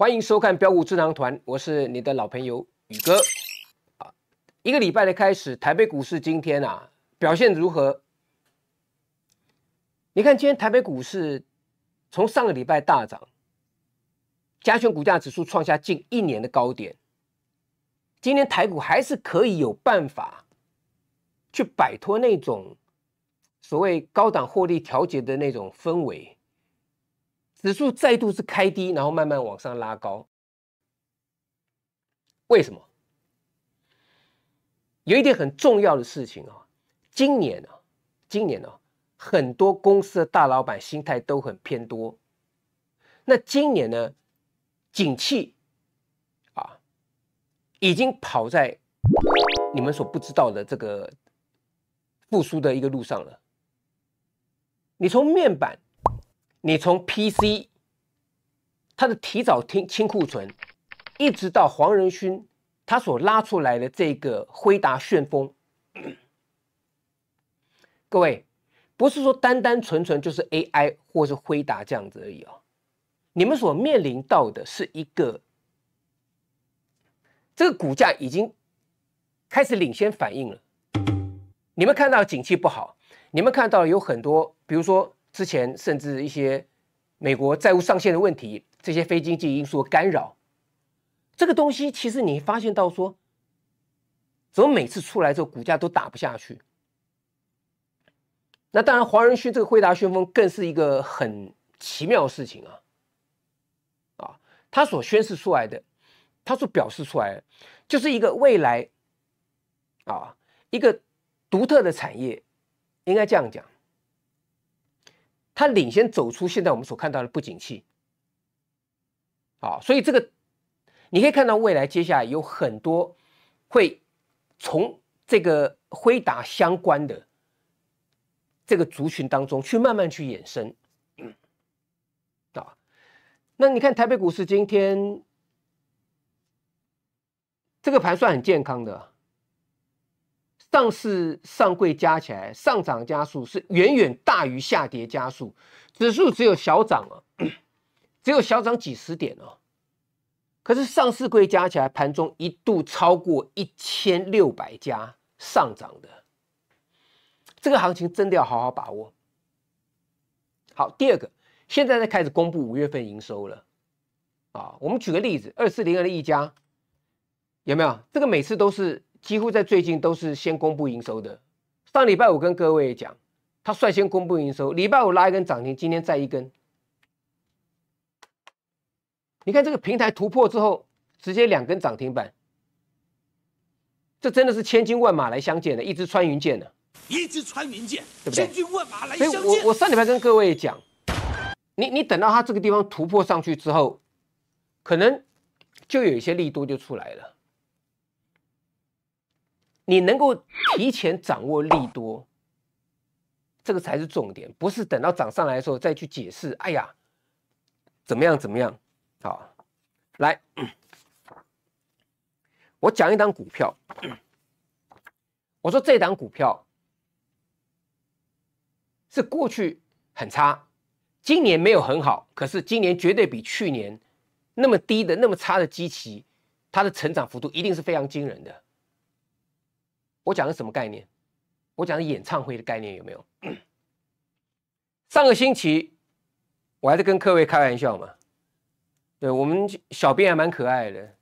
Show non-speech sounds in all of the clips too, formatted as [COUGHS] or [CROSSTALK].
欢迎收看标股智囊团，我是你的老朋友宇哥。啊，一个礼拜的开始，台北股市今天啊表现如何？你看，今天台北股市从上个礼拜大涨，加权股价指数创下近一年的高点。今天台股还是可以有办法去摆脱那种所谓高档获利调节的那种氛围。指数再度是开低，然后慢慢往上拉高。为什么？有一点很重要的事情啊，今年啊，今年啊，很多公司的大老板心态都很偏多。那今年呢，景气啊，已经跑在你们所不知道的这个复苏的一个路上了。你从面板。你从 PC，它的提早清清库存，一直到黄仁勋他所拉出来的这个辉达旋风，[CLEARS THROAT] 各位不是说单单纯纯就是 AI 或是辉达这样子而已啊，你们所面临到的是一个这个股价已经开始领先反应了，你们看到景气不好，你们看到有很多，比如说。之前甚至一些美国债务上限的问题，这些非经济因素的干扰，这个东西其实你发现到说，怎么每次出来之后股价都打不下去？那当然，黄仁勋这个惠达旋风更是一个很奇妙的事情啊！啊，他所宣示出来的，他所表示出来的，就是一个未来啊，一个独特的产业，应该这样讲。它领先走出现，在我们所看到的不景气，啊，所以这个你可以看到未来接下来有很多会从这个辉达相关的这个族群当中去慢慢去衍生，啊，那你看台北股市今天这个盘算很健康的。上市上柜加起来上涨加速是远远大于下跌加速，指数只有小涨啊，[CLEARS THROAT] 只有小涨几十点哦。可是上市柜加起来盘中一度超过一千六百家上涨的，这个行情真的要好好把握。好，第二个，现在在开始公布五月份营收了啊。我们举个例子，二四零二的一家有没有？这个每次都是。几乎在最近都是先公布营收的。上礼拜五跟各位讲，他率先公布营收。礼拜五拉一根涨停，今天再一根。你看这个平台突破之后，直接两根涨停板，这真的是千军万马来相见的，一支穿云箭呢。一支穿云箭，对不对？千军万马来相见。我我上礼拜跟各位讲，你你等到它这个地方突破上去之后，可能就有一些力多就出来了。你能够提前掌握利多，这个才是重点，不是等到涨上来的时候再去解释。哎呀，怎么样？怎么样？好，来，我讲一档股票，[CLEARS THROAT] 我说这档股票是过去很差，今年没有很好，可是今年绝对比去年那么低的、那么差的基期，它的成长幅度一定是非常惊人的。我讲的什么概念？我讲的演唱会的概念有没有？上个星期，我还在跟各位开玩笑嘛。对我们小编还蛮可爱的，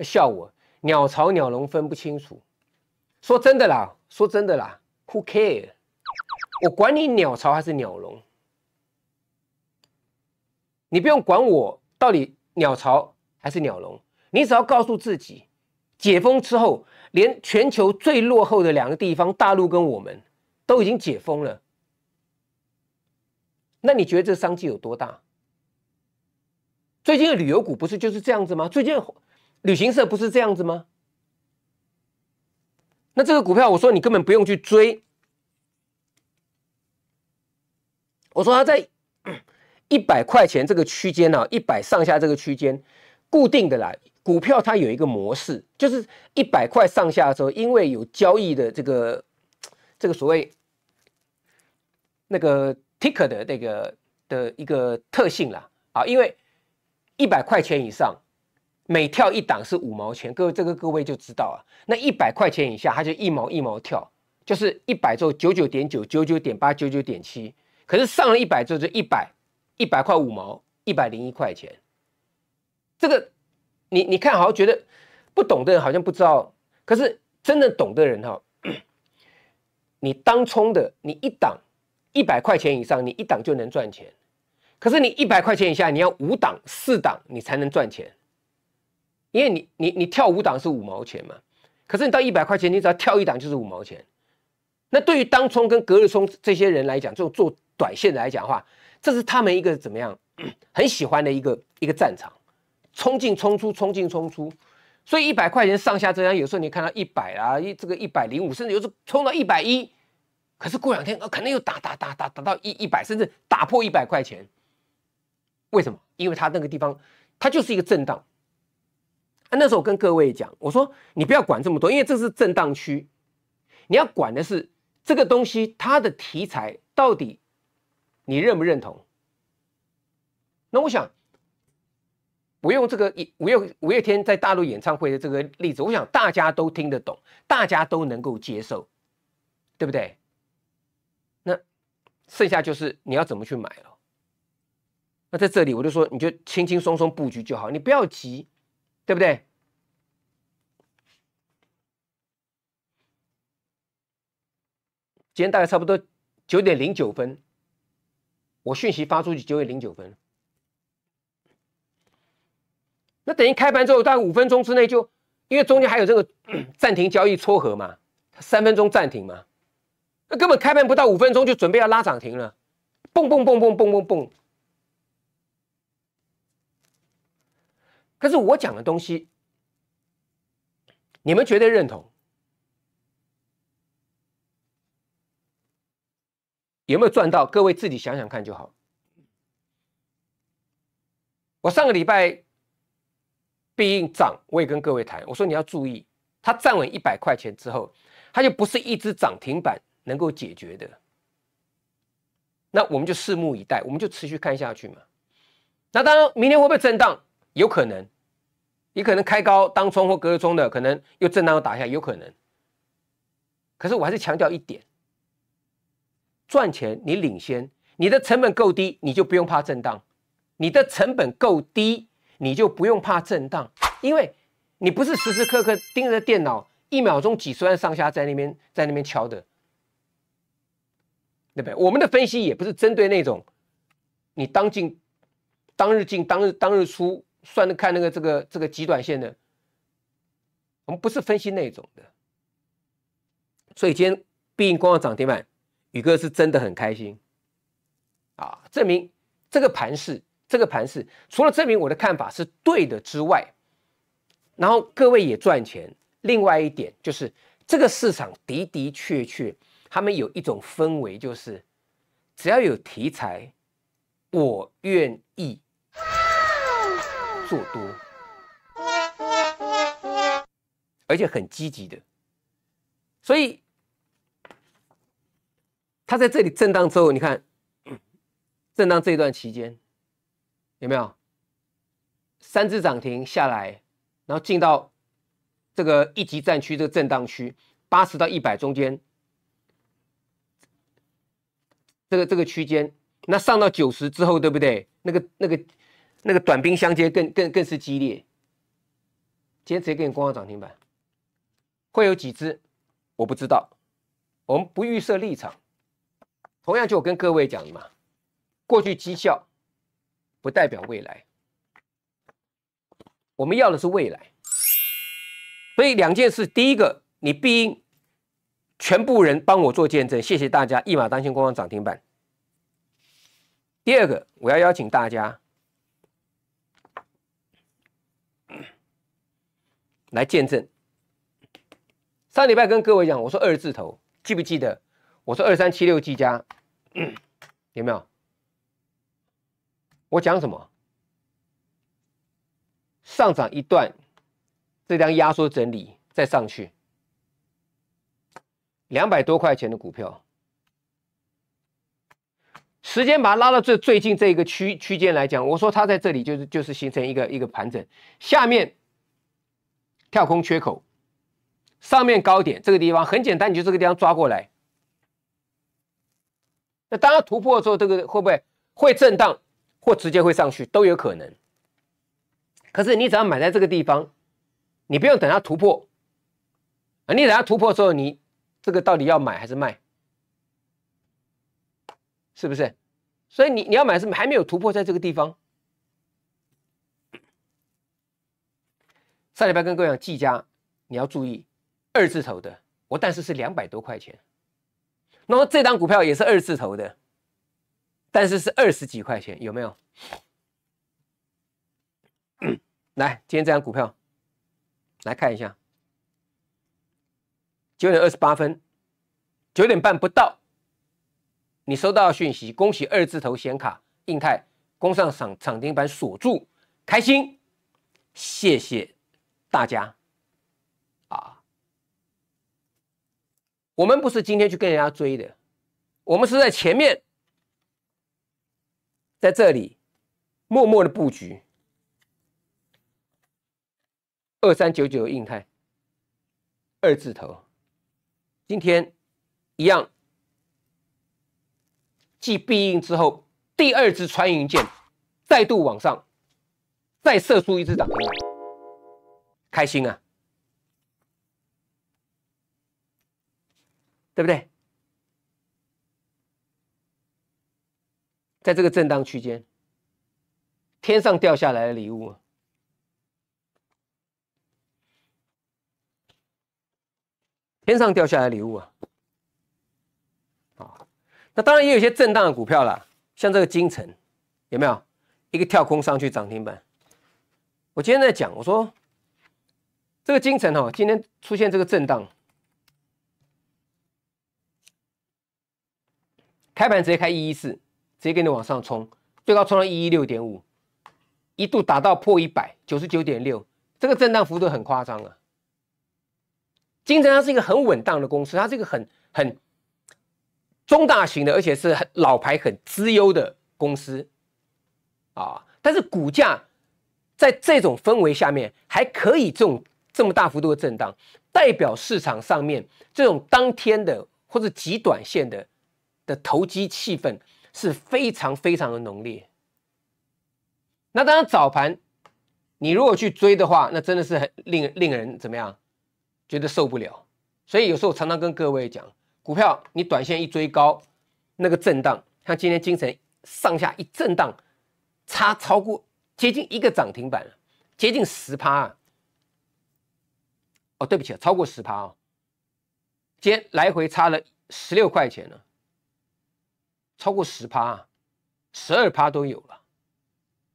笑我鸟巢鸟笼分不清楚。说真的啦，说真的啦，Who care？我管你鸟巢还是鸟笼，你不用管我到底鸟巢还是鸟笼，你只要告诉自己。解封之后，连全球最落后的两个地方，大陆跟我们，都已经解封了。那你觉得这商机有多大？最近的旅游股不是就是这样子吗？最近旅行社不是这样子吗？那这个股票，我说你根本不用去追。我说它在一百块钱这个区间呢，一百上下这个区间，固定的啦。股票它有一个模式，就是一百块上下的时候，因为有交易的这个这个所谓那个 ticker 的那个的一个特性啦啊，因为一百块钱以上，每跳一档是五毛钱，各位这个各位就知道啊。那一百块钱以下，它就一毛一毛跳，就是一百之后九九点九九九点八九九点七，可是上了一百之后就一百一百块五毛，一百零一块钱，这个。你你看，好像觉得不懂的人好像不知道，可是真的懂的人哈，[CLEARS THROAT] 你当冲的，你一档一百块钱以上，你一档就能赚钱；可是你一百块钱以下，你要五档、四档，你才能赚钱。因为你你你跳五档是五毛钱嘛，可是你到一百块钱，你只要跳一档就是五毛钱。那对于当冲跟隔日冲这些人来讲，就做短线的来讲的话，这是他们一个怎么样 [CLEARS THROAT] 很喜欢的一个一个战场。冲进冲出，冲进冲出，所以一百块钱上下这样，有时候你看到一百啊，一这个一百零五，甚至有时冲到一百一，可是过两天啊，可能又打打打打打到一一百，甚至打破一百块钱。为什么？因为它那个地方，它就是一个震荡。那时候我跟各位讲，我说你不要管这么多，因为这是震荡区，你要管的是这个东西它的题材到底你认不认同。那我想。我用这个五五五月天在大陆演唱会的这个例子，我想大家都听得懂，大家都能够接受，对不对？那剩下就是你要怎么去买了。那在这里我就说，你就轻轻松松布局就好，你不要急，对不对？今天大概差不多九点零九分，我讯息发出去九点零九分。那等于开盘之后，大概五分钟之内就，因为中间还有这个 [CLEARS THROAT] 暂停交易撮合嘛，三分钟暂停嘛，那根本开盘不到五分钟就准备要拉涨停了，蹦蹦蹦蹦蹦蹦蹦。可是我讲的东西，你们绝对认同，有没有赚到？各位自己想想看就好。我上个礼拜。毕竟涨，我也跟各位谈。我说你要注意，它站稳一百块钱之后，它就不是一只涨停板能够解决的。那我们就拭目以待，我们就持续看下去嘛。那当然，明天会不会震荡？有可能，也可能开高当冲或隔日冲的，可能又震荡又打下有可能。可是我还是强调一点：赚钱，你领先，你的成本够低，你就不用怕震荡；你的成本够低。你就不用怕震荡，因为你不是时时刻刻盯着电脑，一秒钟几十万上下在那边在那边敲的，对不对？我们的分析也不是针对那种你当进、当日进、当日当日出算的看那个这个这个极短线的，我们不是分析那种的。所以今天毕竟光要涨停板，宇哥是真的很开心啊，证明这个盘是。这个盘是除了证明我的看法是对的之外，然后各位也赚钱。另外一点就是，这个市场的的确确，他们有一种氛围，就是只要有题材，我愿意做多，而且很积极的。所以，他在这里震荡之后，你看，震荡这一段期间。有没有三只涨停下来，然后进到这个一级战区这个震荡区八十到一百中间这个这个区间，那上到九十之后，对不对？那个那个那个短兵相接更更更是激烈，今天直接给你攻上涨停板，会有几只我不知道，我们不预设立场，同样就我跟各位讲的嘛，过去绩效。不代表未来，我们要的是未来。所以两件事，第一个，你必应全部人帮我做见证，谢谢大家，一马当先官方涨停板。第二个，我要邀请大家来见证。上礼拜跟各位讲，我说二字头，记不记得？我说二三七六计价，[CLEARS THROAT] 有没有？我讲什么？上涨一段，这张压缩整理，再上去两百多块钱的股票，时间把它拉到最最近这一个区区间来讲，我说它在这里就是就是形成一个一个盘整，下面跳空缺口，上面高点这个地方很简单，你就这个地方抓过来，那当它突破的时候，这个会不会会震荡？或直接会上去都有可能，可是你只要买在这个地方，你不用等它突破啊！你等它突破之后，你这个到底要买还是卖？是不是？所以你你要买是还没有突破在这个地方。上礼拜跟各位讲，技嘉你要注意，二字头的，我但是是两百多块钱，那么这张股票也是二字头的。但是是二十几块钱，有没有？[COUGHS] 来，今天这张股票来看一下，九点二十八分，九点半不到，你收到讯息，恭喜二字头显卡，映泰、攻上场涨停板锁住，开心，谢谢大家啊！我们不是今天去跟人家追的，我们是在前面。在这里，默默的布局。二三九九印太二字头，今天一样，继必应之后，第二支穿云箭，再度往上，再射出一支涨停，开心啊，对不对？在这个震荡区间，天上掉下来的礼物，天上掉下来的礼物啊！啊，那当然也有一些震荡的股票了，像这个金城，有没有一个跳空上去涨停板？我今天在讲，我说这个金城哈，今天出现这个震荡，开盘直接开一一四。直接给你往上冲，最高冲到一一六点五，一度达到破一百九十九点六，这个震荡幅度很夸张啊！金城它是一个很稳当的公司，它是一个很很中大型的，而且是很老牌、很资优的公司啊。但是股价在这种氛围下面，还可以这种这么大幅度的震荡，代表市场上面这种当天的或者极短线的的投机气氛。是非常非常的浓烈。那当然，早盘你如果去追的话，那真的是令令人怎么样，觉得受不了。所以有时候常常跟各位讲，股票你短线一追高，那个震荡，像今天金神上下一震荡，差超过接近一个涨停板接近十趴啊。哦，对不起啊，超过十趴啊，今天来回差了十六块钱呢。超过十趴，十二趴都有了，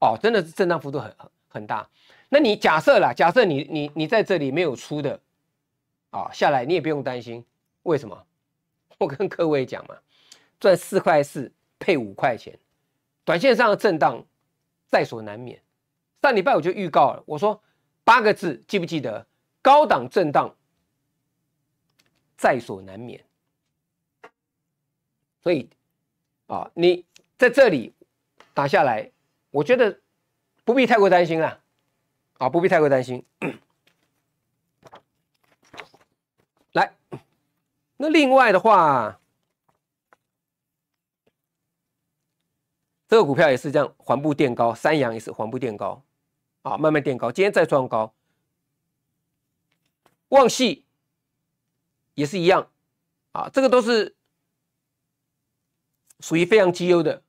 哦，真的是震荡幅度很很很大。那你假设了，假设你你你在这里没有出的，啊，下来你也不用担心。为什么？我跟各位讲嘛，赚四块四配五块钱，短线上的震荡在所难免。上礼拜我就预告了，我说八个字，记不记得？高档震荡在所难免，所以。啊，你在这里打下来，我觉得不必太过担心了，啊，不必太过担心。来，那另外的话，这个股票也是这样，缓步垫高，三阳也是缓步垫高，啊，慢慢垫高，今天再创高。望系也是一样，啊，这个都是。属于非常绩优的，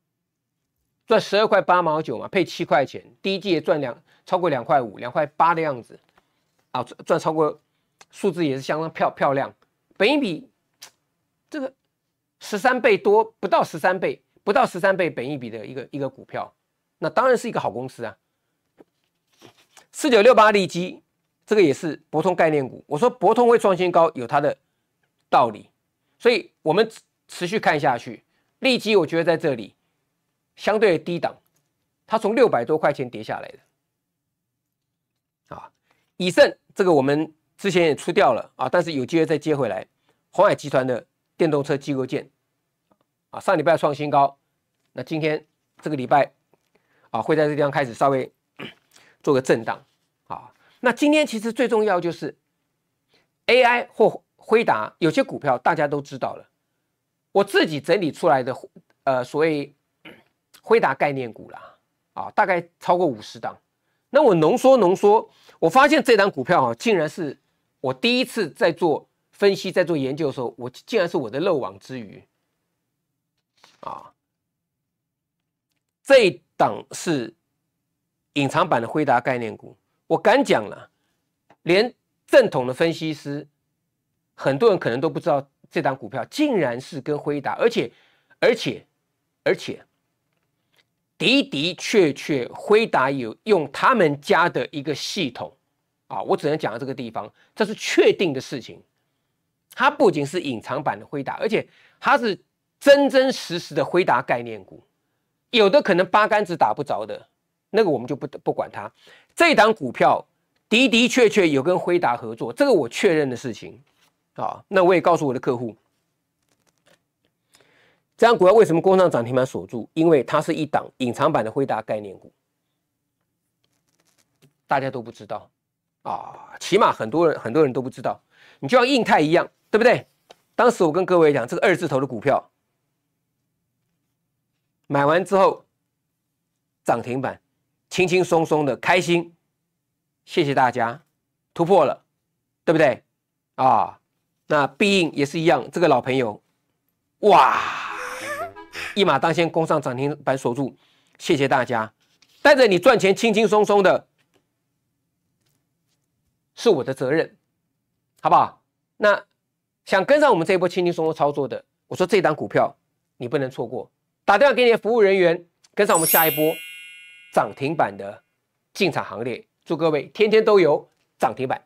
赚十二块八毛九嘛，配七块钱，第一季也赚两超过两块五、两块八的样子，啊，赚超过数字也是相当漂漂亮。本一比这个十三倍多，不到十三倍，不到十三倍本一比的一个一个股票，那当然是一个好公司啊。四九六八利基，这个也是博通概念股。我说博通会创新高，有它的道理，所以我们持续看下去。利基我觉得在这里相对低档，它从六百多块钱跌下来的啊，以盛这个我们之前也出掉了啊，但是有机会再接回来。宏海集团的电动车机构件啊，上礼拜创新高，那今天这个礼拜啊会在这地方开始稍微 [COUGHS] 做个震荡啊。那今天其实最重要就是 AI 或辉达有些股票大家都知道了。我自己整理出来的，呃，所谓辉达概念股啦，啊，大概超过五十档。那我浓缩浓缩，我发现这档股票啊，竟然是我第一次在做分析、在做研究的时候，我竟然是我的漏网之鱼啊。这一档是隐藏版的辉达概念股，我敢讲了，连正统的分析师，很多人可能都不知道。这档股票竟然是跟辉达，而且，而且，而且的的确确，辉达有用他们家的一个系统啊！我只能讲这个地方，这是确定的事情。它不仅是隐藏版的辉达，而且它是真真实实的辉达概念股。有的可能八竿子打不着的，那个我们就不不管它。这一档股票的的确确有跟辉达合作，这个我确认的事情。啊，那我也告诉我的客户，这样股票为什么工上涨停板锁住？因为它是一档隐藏版的辉达概念股，大家都不知道啊，起码很多人很多人都不知道。你就像印泰一样，对不对？当时我跟各位讲，这个二字头的股票买完之后涨停板，轻轻松松的开心，谢谢大家突破了，对不对？啊。那必应也是一样，这个老朋友，哇，一马当先攻上涨停板，守住，谢谢大家，带着你赚钱，轻轻松松的，是我的责任，好不好？那想跟上我们这一波轻轻松松操作的，我说这单股票你不能错过，打电话给你的服务人员，跟上我们下一波涨停板的进场行列，祝各位天天都有涨停板。